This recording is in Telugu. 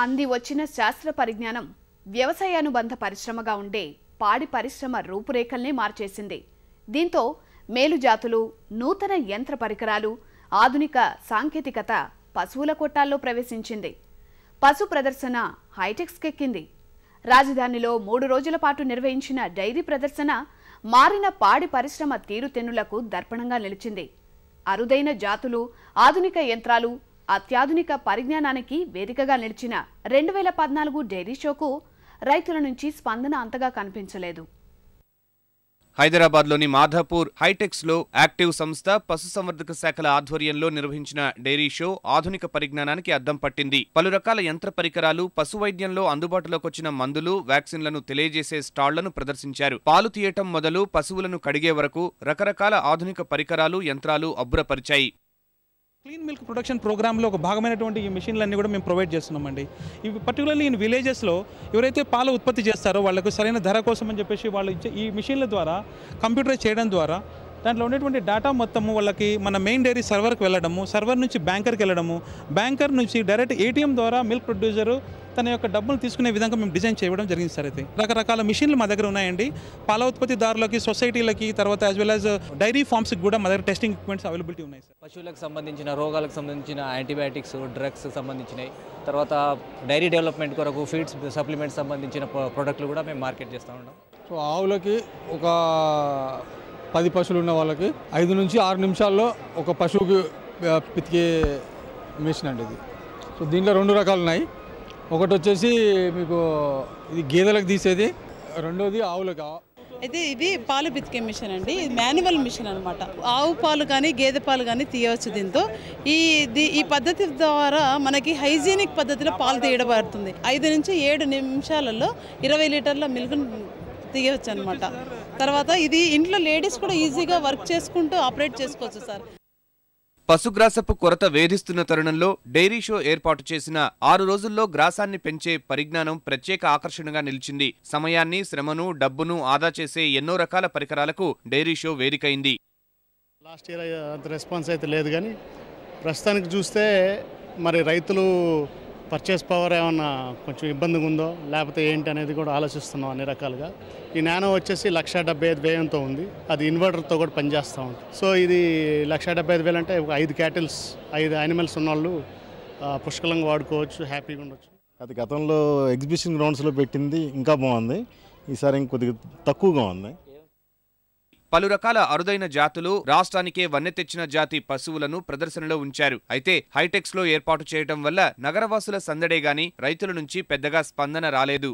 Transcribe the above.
అంది వచ్చిన శాస్త్ర పరిజ్ఞానం వ్యవసాయానుబంధ పరిశ్రమగా ఉండే పాడి పరిశ్రమ రూపురేఖల్నే మార్చేసింది దీంతో మేలు జాతులు నూతన యంత్ర పరికరాలు ఆధునిక సాంకేతికత పశువుల కొట్టాల్లో ప్రవేశించింది పశు ప్రదర్శన హైటెక్స్కెక్కింది రాజధానిలో మూడు రోజుల పాటు నిర్వహించిన డైరీ ప్రదర్శన మారిన పాడి పరిశ్రమ తీరుతెన్నులకు దర్పణంగా నిలిచింది అరుదైన జాతులు ఆధునిక యంత్రాలు అత్యాధునిక పరిజ్ఞానానికి వేదికగా నిలిచిన రెండు వేల పద్నాలుగు డైరీ షోకు రైతుల నుంచి స్పందన అంతగా కనిపించలేదు హైదరాబాద్లోని మాధాపూర్ హైటెక్స్లో యాక్టివ్ సంస్థ పశుసంవర్ధక శాఖల ఆధ్వర్యంలో నిర్వహించిన డైరీ షో ఆధునిక పరిజ్ఞానానికి అద్దం పట్టింది పలు రకాల యంత్ర పరికరాలు పశు వైద్యంలో అందుబాటులోకొచ్చిన మందులు వ్యాక్సిన్లను తెలియజేసే స్టాళ్లను ప్రదర్శించారు పాలు తీయటం మొదలు పశువులను కడిగే వరకు రకరకాల ఆధునిక పరికరాలు యంత్రాలు అబ్బురపరిచాయి క్లీన్ మిల్క్ ప్రొడక్షన్ ప్రోగ్రామ్లో ఒక భాగమైనటువంటి ఈ మిషన్లన్నీ కూడా మేము ప్రొవైడ్ చేస్తున్నామండి ఇవి పర్టికులర్లీ ఇన్ విలేజెస్లో ఎవరైతే పాలు ఉత్పత్తి చేస్తారో వాళ్ళకు సరైన ధర కోసం అని చెప్పేసి వాళ్ళు ఇచ్చే ఈ మిషన్ల ద్వారా కంప్యూటరైజ్ చేయడం ద్వారా దాంట్లో ఉండేటువంటి డేటా మొత్తము వాళ్ళకి మన మెయిన్ డైరీ సర్వర్కి వెళ్ళడము సర్వర్ నుంచి బ్యాంకర్కి వెళ్ళడము బ్యాంకర్ నుంచి డైరెక్ట్ ఏటీఎం ద్వారా మిల్క్ ప్రొడ్యూసరు తన యొక్క డబ్బులు తీసుకునే విధంగా మేము డిజైన్ చేయడం జరిగింది సార్ అయితే రకరకాల మిషన్లు మా దగ్గర ఉన్నాయండి పాల ఉత్పత్తిదారులకి సొసైటీలకి తర్వాత యాజ్ వెల్ యాజ్ డైరీ ఫార్మ్స్కి కూడా మా దగ్గర టెస్టింగ్ ఎక్విప్మెంట్స్ అవైలబిలిటీ ఉన్నాయి సార్ పశువులకు సంబంధించిన రోగాలకు సంబంధించిన యాంటీబయాటిక్స్ డ్రగ్స్ సంబంధించినవి తర్వాత డైరీ డెవలప్మెంట్ కొరకు ఫీడ్స్ సప్లిమెంట్స్ సంబంధించిన ప్రొడక్ట్లు కూడా మేము మార్కెట్ చేస్తూ ఉన్నాం సో ఆవులకి ఒక పది పశువులు ఉన్న వాళ్ళకి ఐదు నుంచి ఆరు నిమిషాల్లో ఒక పశువుకి పితికే మిషన్ అండి ఇది సో దీంట్లో రెండు రకాలు ఉన్నాయి ఒకటి వచ్చేసి మీకు ఇది గేదెలకు తీసేది రెండోది ఆవులకు అయితే ఇది పాలు పితికే మిషన్ అండి ఇది మాన్యువల్ మిషన్ అనమాట ఆవు పాలు కానీ గేదె పాలు కానీ తీయవచ్చు దీంతో ఈ ఈ పద్ధతి ద్వారా మనకి హైజీనిక్ పద్ధతిలో పాలు తీయబడుతుంది ఐదు నుంచి ఏడు నిమిషాలలో ఇరవై లీటర్ల మిల్క్ తీయవచ్చు అనమాట తర్వాత ఇది ఇంట్లో లేడీస్ కూడా ఈజీగా వర్క్ చేసుకుంటూ ఆపరేట్ చేసుకోవచ్చు సార్ పశుగ్రాసపు కొరత వేధిస్తున్న తరుణంలో డైరీ షో ఏర్పాటు చేసిన ఆరు రోజుల్లో గ్రాసాన్ని పెంచే పరిజ్ఞానం ప్రత్యేక ఆకర్షణగా నిలిచింది సమయాన్ని శ్రమను డబ్బును ఆదా చేసే ఎన్నో రకాల పరికరాలకు డైరీ షో వేదికైంది లాస్ట్ ఇయర్ అంత రెస్పాన్స్ అయితే లేదు కానీ ప్రస్తుతానికి చూస్తే మరి రైతులు పర్చేస్ పవర్ ఏమన్నా కొంచెం ఇబ్బందిగా ఉందో లేకపోతే ఏంటి అనేది కూడా ఆలోచిస్తున్నాం అన్ని రకాలుగా ఈ నానో వచ్చేసి లక్ష డెబ్బై ఐదు వ్యయంతో ఉంది అది ఇన్వర్టర్తో కూడా పనిచేస్తూ ఉంది సో ఇది లక్ష డెబ్బై ఐదు వేలు అంటే ఐదు క్యాటిల్స్ ఐదు యానిమల్స్ ఉన్నవాళ్ళు పుష్కలంగా వాడుకోవచ్చు హ్యాపీగా ఉండొచ్చు అది గతంలో ఎగ్జిబిషన్ గ్రౌండ్స్లో పెట్టింది ఇంకా బాగుంది ఈసారి ఇంకొద్దిగా తక్కువగా ఉంది పలు రకాల అరుదైన జాతులు రాష్ట్రానికే వన్నె తెచ్చిన జాతి పశువులను ప్రదర్శనలో ఉంచారు అయితే హైటెక్స్ లో ఏర్పాటు చేయడం వల్ల నగరవాసుల సందడే గాని రైతుల నుంచి పెద్దగా స్పందన రాలేదు